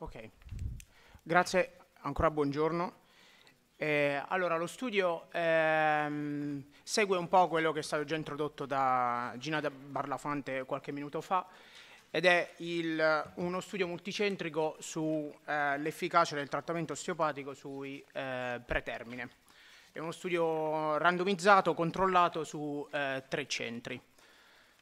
Ok, grazie, ancora buongiorno. Eh, allora, lo studio ehm, segue un po' quello che è stato già introdotto da Gina Barlafante qualche minuto fa ed è il, uno studio multicentrico sull'efficacia eh, del trattamento osteopatico sui eh, pretermine. È uno studio randomizzato, controllato su eh, tre centri.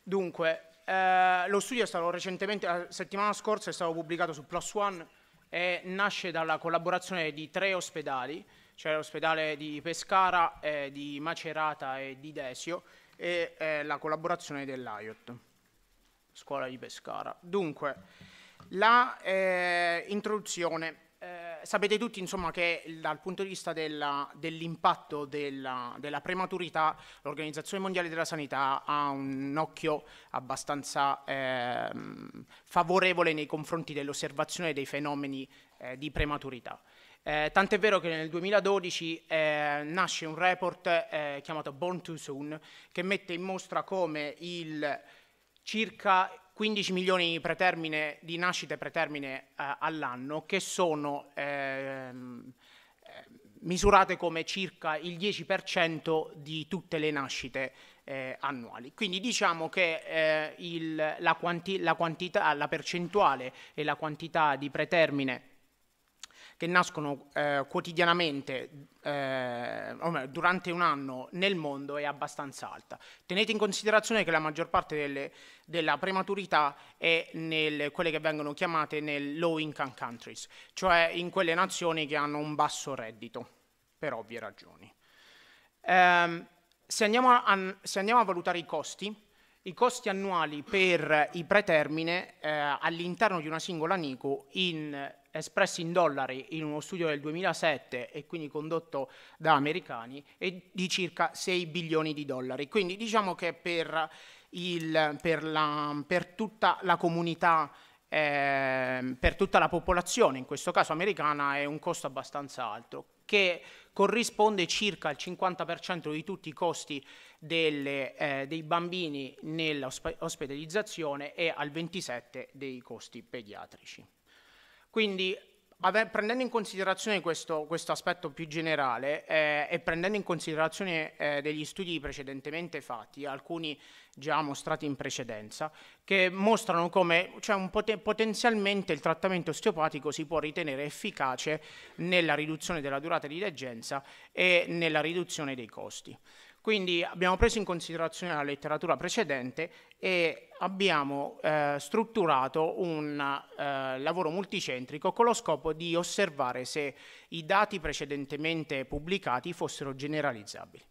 Dunque, eh, lo studio è stato recentemente, la settimana scorsa è stato pubblicato su Plus One e nasce dalla collaborazione di tre ospedali, cioè l'ospedale di Pescara, eh, di Macerata e di Desio, e eh, la collaborazione dell'AIOT, scuola di Pescara. Dunque, la eh, introduzione. Eh, sapete tutti insomma, che dal punto di vista dell'impatto della, della, prematurità l'Organizzazione Mondiale della Sanità ha un occhio abbastanza eh, favorevole nei confronti dell'osservazione dei fenomeni eh, di prematurità. Eh, tant'è vero che nel 2012 eh, nasce un report eh, chiamato Born Too Soon che mette in mostra come il circa 15 milioni pretermine, di nascite pretermine eh, all'anno che sono ehm, eh, misurate come circa il 10% di tutte le nascite eh, annuali. Quindi diciamo che eh, il, la, quanti, la, quantità, la percentuale e la quantità di pretermine che nascono eh, quotidianamente eh, durante un anno nel mondo è abbastanza alta. Tenete in considerazione che la maggior parte delle, della prematurità è nelle, quelle che vengono chiamate nel low income countries, cioè in quelle nazioni che hanno un basso reddito, per ovvie ragioni. Eh, se, andiamo a, se andiamo a valutare i costi, i costi annuali per i pretermine eh, all'interno di una singola NICO in espressi in dollari in uno studio del 2007 e quindi condotto da americani è di circa 6 bilioni di dollari. Quindi diciamo che per, il, per, la, per tutta la comunità eh, per tutta la popolazione, in questo caso americana, è un costo abbastanza alto, che corrisponde circa al 50% di tutti i costi delle, eh, dei bambini nell'ospedalizzazione e al 27% dei costi pediatrici. Quindi Ave, prendendo in considerazione questo, questo aspetto più generale eh, e prendendo in considerazione eh, degli studi precedentemente fatti, alcuni già mostrati in precedenza, che mostrano come cioè pot- potenzialmente il trattamento osteopatico si può ritenere efficace nella riduzione della durata di degenza e nella riduzione dei costi. Quindi abbiamo preso in considerazione la letteratura precedente e abbiamo eh, strutturato un eh, lavoro multicentrico con lo scopo di osservare se i dati precedentemente pubblicati fossero generalizzabili.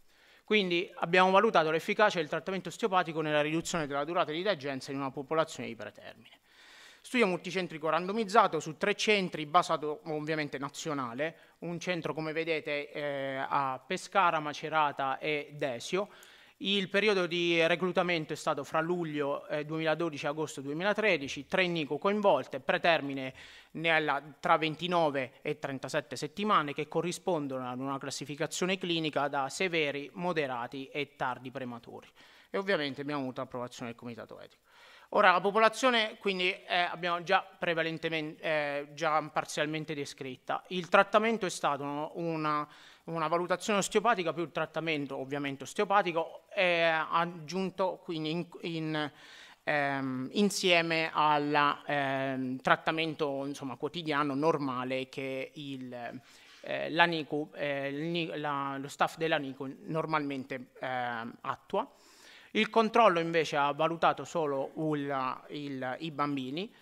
Quindi abbiamo valutato l'efficacia del trattamento osteopatico nella riduzione della durata di degenza in una popolazione di pretermine. Studio multicentrico randomizzato su tre centri basato ovviamente nazionale, un centro come vedete eh, a Pescara, Macerata e Desio. Il periodo di reclutamento è stato fra luglio eh, 2012 e agosto 2013, tre NICO coinvolte, pretermine nella, tra 29 e 37 settimane che corrispondono ad una classificazione clinica da severi, moderati e tardi prematuri. E ovviamente abbiamo avuto l'approvazione del comitato etico. Ora, la popolazione quindi eh, abbiamo già prevalentemente, eh, già parzialmente descritta. Il trattamento è stato una, una valutazione osteopatica più il trattamento ovviamente osteopatico eh, aggiunto quindi in, in, ehm, insieme al ehm, trattamento insomma, quotidiano normale che il, eh, la NICU, eh, la, lo staff dell'ANICO NICU normalmente ehm, attua. Il controllo invece ha valutato solo il, il, i bambini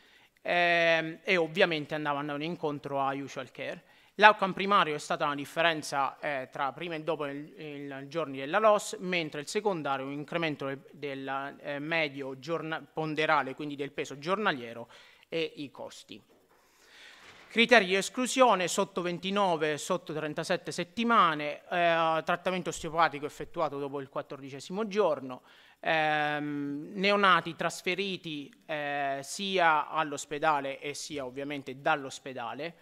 ehm, e ovviamente andavano incontro a usual care. L'outcome primario è stata una differenza eh, tra prima e dopo i giorni della loss, mentre il secondario è un incremento del, del eh, medio ponderale, quindi del peso giornaliero e i costi. Criteri di esclusione sotto 29, e sotto 37 settimane, eh, trattamento osteopatico effettuato dopo il 14 giorno, ehm, neonati trasferiti eh, sia all'ospedale e sia ovviamente dall'ospedale,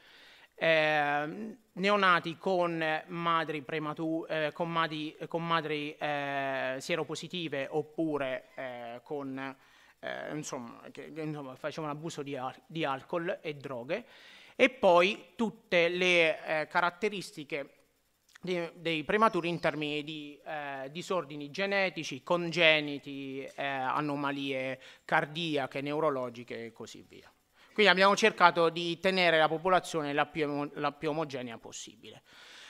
eh, neonati con madri, prematu- eh, con madri, con madri eh, sieropositive oppure eh, con, eh, insomma, che, insomma, facevano abuso di, al- di alcol e droghe e poi tutte le eh, caratteristiche dei, dei, prematuri in termini di eh, disordini genetici, congeniti, eh, anomalie cardiache, neurologiche e così via. Quindi abbiamo cercato di tenere la popolazione la più, la più omogenea possibile.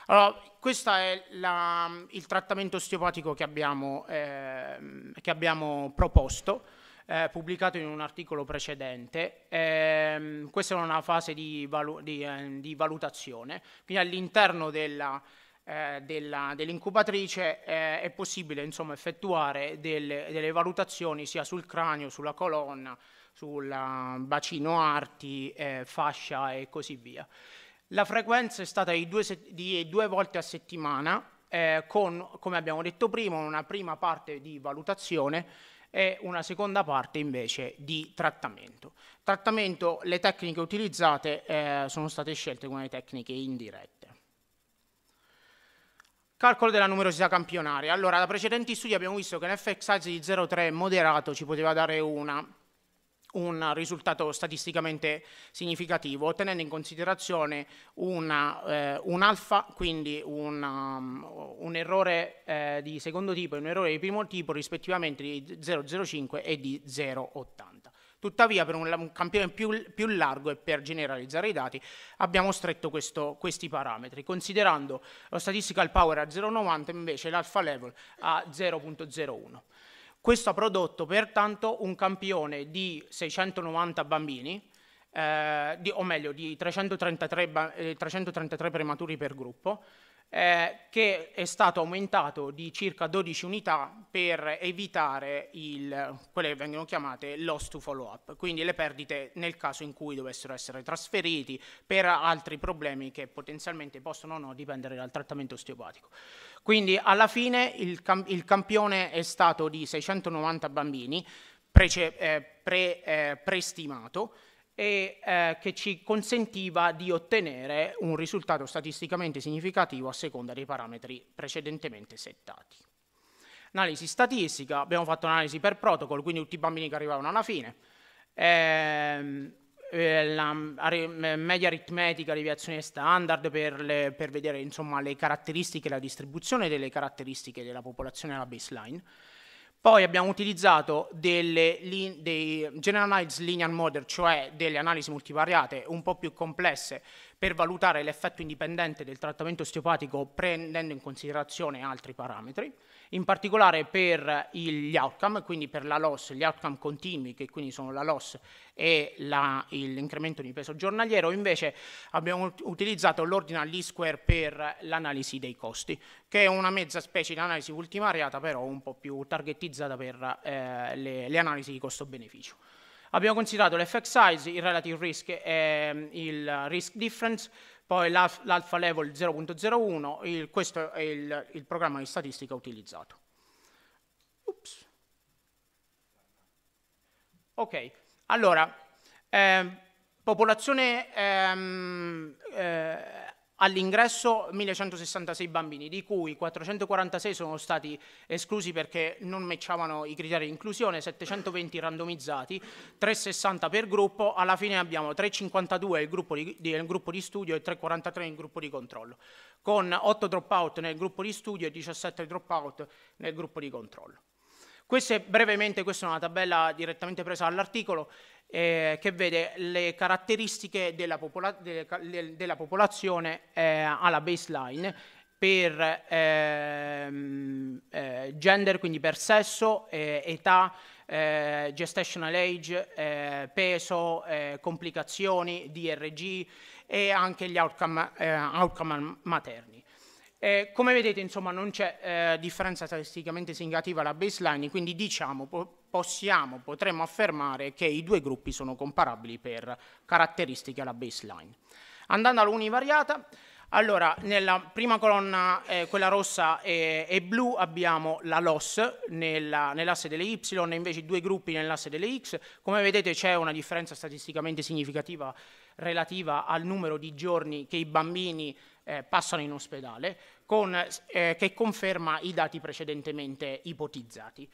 Allora, questo è la, il trattamento osteopatico che abbiamo, eh, che abbiamo proposto eh, pubblicato in un articolo precedente. Eh, questa è una fase di, valu di, eh, di valutazione, quindi all'interno eh, dell'incubatrice dell eh, è possibile insomma, effettuare delle, delle valutazioni sia sul cranio, sulla colonna, sul bacino arti, eh, fascia e così via. La frequenza è stata di due, di due volte a settimana eh, con, come abbiamo detto prima, una prima parte di valutazione e una seconda parte invece di trattamento. Trattamento, le tecniche utilizzate eh, sono state scelte come tecniche indirette. Calcolo della numerosità campionaria. Allora, da precedenti studi abbiamo visto che un F size di 0,3 moderato ci poteva dare una un risultato statisticamente significativo, tenendo in considerazione una, eh, un alfa, quindi un, um, un errore eh, di secondo tipo e un errore di primo tipo rispettivamente di 0,05 e di 0,80. Tuttavia per un, campione più, più, largo e per generalizzare i dati abbiamo stretto questo, questi parametri, considerando lo statistical power a 0,90 invece l'alpha level a 0,01. Questo ha prodotto pertanto un campione di 690 bambini, eh, di, o meglio di 333, eh, 333 prematuri per gruppo, eh, che è stato aumentato di circa 12 unità per evitare il, quelle che vengono chiamate loss to follow up, quindi le perdite nel caso in cui dovessero essere trasferiti per altri problemi che potenzialmente possono o no dipendere dal trattamento osteopatico. Quindi alla fine il, cam il campione è stato di 690 bambini, prece, eh, pre, eh, prestimato, e eh, che ci consentiva di ottenere un risultato statisticamente significativo a seconda dei parametri precedentemente settati. Analisi statistica, abbiamo fatto un'analisi per protocollo, quindi tutti i bambini che arrivavano alla fine, ehm, eh, la media aritmetica, deviazione standard per, le, per vedere insomma, le caratteristiche, la distribuzione delle caratteristiche della popolazione alla baseline, poi abbiamo utilizzato delle dei generalized linear model, cioè delle analisi multivariate un po' più complesse per valutare l'effetto indipendente del trattamento osteopatico prendendo in considerazione altri parametri, in particolare per gli outcome, quindi per la loss, gli outcome continui che quindi sono la loss e la, l'incremento di peso giornaliero, invece abbiamo utilizzato l'ordinal least square per l'analisi dei costi, che è una mezza specie di analisi ultimariata però un po' più targetizzata per eh, le, le analisi di costo-beneficio. Abbiamo considerato l'effect size, il relative risk e mm, il risk difference, poi l'alpha level 0.01, questo è il, il, programma di statistica utilizzato. Oops. Ok, allora, eh, popolazione ehm, eh, all'ingresso 1166 bambini, di cui 446 sono stati esclusi perché non mettevano i criteri di inclusione, 720 randomizzati, 360 per gruppo, alla fine abbiamo 352 il gruppo di, il gruppo di studio e 343 il gruppo di controllo, con 8 dropout nel gruppo di studio e 17 dropout nel gruppo di controllo. Questa è brevemente, questa è una tabella direttamente presa dall'articolo, eh, che vede le caratteristiche della, popola de de della popolazione eh, alla baseline per ehm, eh, gender, quindi per sesso, eh, età, eh, gestational age, eh, peso, complicazioni, DRG e anche gli outcome, outcome materni. come vedete, insomma, non c'è differenza statisticamente significativa alla baseline, quindi diciamo, possiamo, potremmo affermare che i due gruppi sono comparabili per caratteristiche alla baseline. Andando all'univariata, allora, nella prima colonna, eh, quella rossa e, e, blu, abbiamo la loss nella, nell'asse delle y e invece due gruppi nell'asse delle x. Come vedete c'è una differenza statisticamente significativa relativa al numero di giorni che i bambini eh, passano in ospedale, con, eh, che conferma i dati precedentemente ipotizzati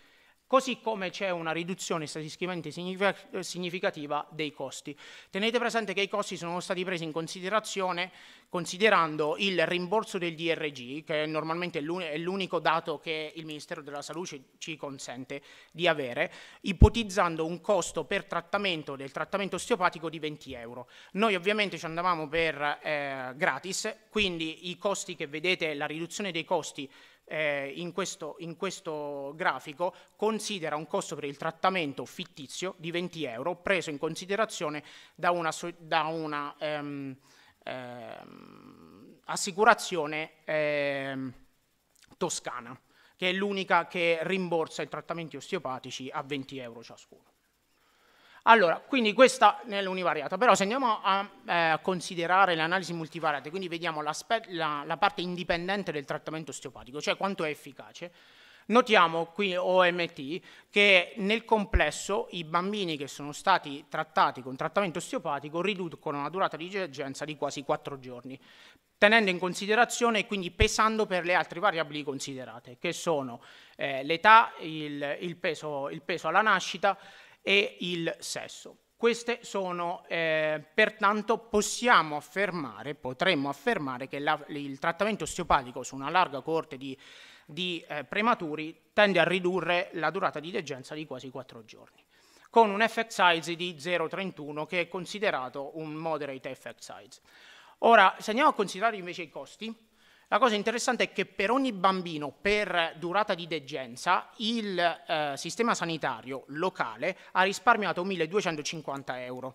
così come c'è una riduzione statisticamente significativa dei costi. Tenete presente che i costi sono stati presi in considerazione considerando il rimborso del DRG, che normalmente è l'unico dato che il Ministero della Salute ci consente di avere, ipotizzando un costo per trattamento del trattamento osteopatico di 20 euro. Noi ovviamente ci andavamo per eh, gratis, quindi i costi che vedete, la riduzione dei costi eh, in, questo, in, questo, grafico considera un costo per il trattamento fittizio di 20 euro preso in considerazione da una, da una ehm, ehm, assicurazione ehm, toscana, che è l'unica che rimborsa i trattamenti osteopatici a 20 euro ciascuno. Allora, quindi questa è nell'univariata, però se andiamo a eh, considerare analisi multivariate, quindi vediamo la, la parte indipendente del trattamento osteopatico, cioè quanto è efficace, Notiamo qui OMT che nel complesso i bambini che sono stati trattati con trattamento osteopatico riducono la durata di degenza di quasi 4 giorni, tenendo in considerazione e quindi pesando per le altre variabili considerate, che sono eh, l'età, il, il, il peso alla nascita, e il sesso. Queste sono, eh, pertanto possiamo affermare, potremmo affermare che la, il trattamento osteopatico su una larga corte di, di eh, prematuri tende a ridurre la durata di degenza di quasi 4 giorni, con un effect size di 0,31 che è considerato un moderate effect size. Ora, se andiamo a considerare invece i costi, la cosa interessante è che per ogni bambino per durata di degenza il eh, sistema sanitario locale ha risparmiato 1.250 euro.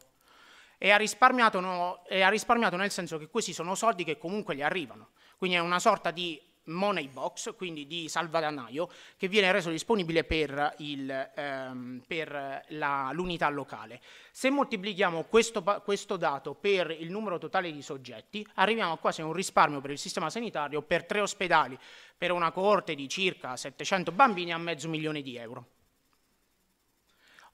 E ha, risparmiato, no, e ha risparmiato nel senso che questi sono soldi che comunque gli arrivano. Quindi è una sorta di money box, quindi di salvadanaio, che viene reso disponibile per, ehm, per l'unità locale. Se moltiplichiamo questo, questo, dato per il numero totale di soggetti, arriviamo quasi a un risparmio per il sistema sanitario per tre ospedali, per una coorte di circa 700 bambini a mezzo milione di euro.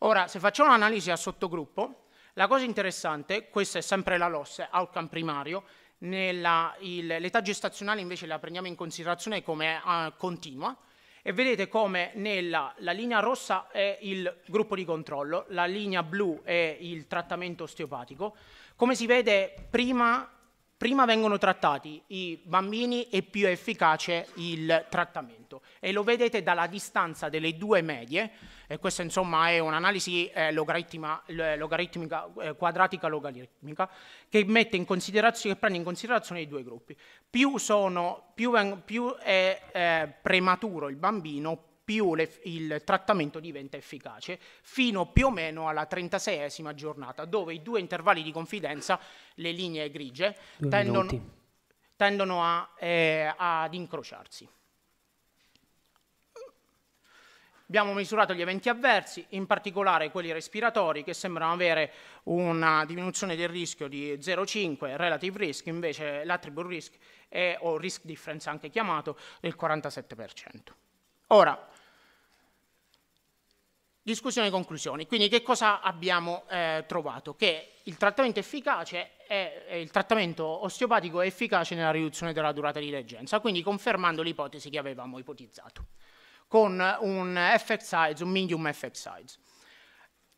Ora, se facciamo un'analisi a sottogruppo, la cosa interessante, questa è sempre la loss, outcome primario, l'età gestazionale invece la prendiamo in considerazione come uh, continua e vedete come nella linea rossa è il gruppo di controllo, la linea blu è il trattamento osteopatico. Come si vede prima prima vengono trattati i bambini e più è efficace il trattamento. E lo vedete dalla distanza delle due medie, e questa insomma è un'analisi eh, logaritmica, eh, quadratica logaritmica, che, che, prende in considerazione i due gruppi. Più, sono, più, più è eh, prematuro il bambino, più le, il trattamento diventa efficace, fino più o meno alla 36esima giornata, dove i due intervalli di confidenza, le linee grigie, tendono, tendono a, eh, ad incrociarsi. Abbiamo misurato gli eventi avversi, in particolare quelli respiratori che sembrano avere una diminuzione del rischio di 0,5, relative risk invece l'attribute risk è, o risk difference anche chiamato del 47%. Ora, Discussione e conclusioni. Quindi che cosa abbiamo eh, trovato? Che il trattamento efficace è, è il trattamento osteopatico è efficace nella riduzione della durata di degenza, quindi confermando l'ipotesi che avevamo ipotizzato con un effect size, un medium effect size.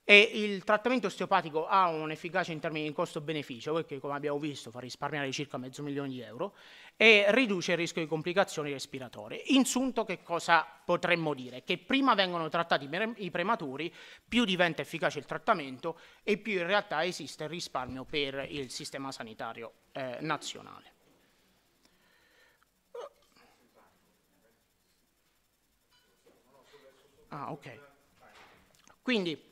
E il trattamento osteopatico ha un'efficacia in termini di costo-beneficio, perché come abbiamo visto fa risparmiare circa mezzo milione di euro, e riduce il rischio di complicazioni respiratorie. Insunto che cosa potremmo dire? Che prima vengono trattati i prematuri, più diventa efficace il trattamento e più in realtà esiste il risparmio per il sistema sanitario eh, nazionale. Ah, ok. Quindi,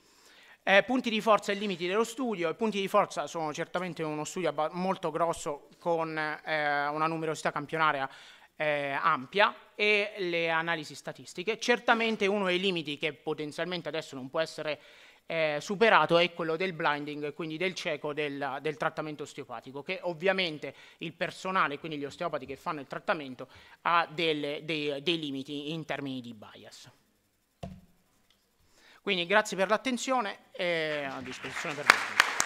eh, punti di forza e limiti dello studio. I punti di forza sono certamente uno studio molto grosso con eh, una numerosità campionaria eh, ampia e le analisi statistiche. Certamente uno dei limiti che potenzialmente adesso non può essere eh, superato è quello del blinding, quindi del cieco del, del, trattamento osteopatico, che ovviamente il personale, quindi gli osteopati che fanno il trattamento, ha delle, dei, dei limiti in termini di bias. Quindi grazie per l'attenzione e a disposizione per voi.